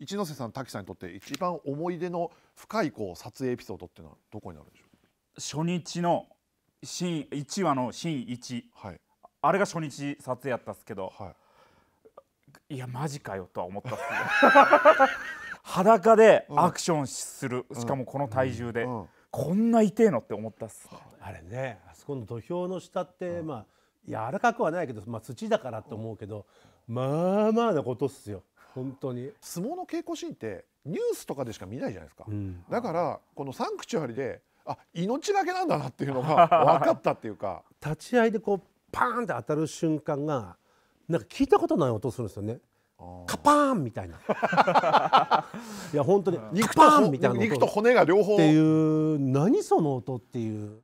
一ノ瀬さん滝さんにとって一番思い出の深いこう撮影エピソードっていうのはどこになるんでしょう初日の新ー1話の新ー1、はい、あれが初日撮影やったっすけど、はい、いやマジかよとは思ったっすね 裸でアクションする、うん、しかもこの体重で、うんうん、こんな痛えのって思ったっす、あれねあそこの土俵の下って、まあ柔らかくはないけど、まあ、土だからと思うけど、まあまあなことっすよ本当に相撲の稽古シーンってニュースとかでしか見ないじゃないですか、うん、だからこのサンクチュアリであ命がけなんだなっていうのが 分かったっていうか立ち合いでこうパーンって当たる瞬間がなんか聞いたことない音するんですよねカパーンみたいな いや本当に肉と肉と骨が両方っていう何その音っていう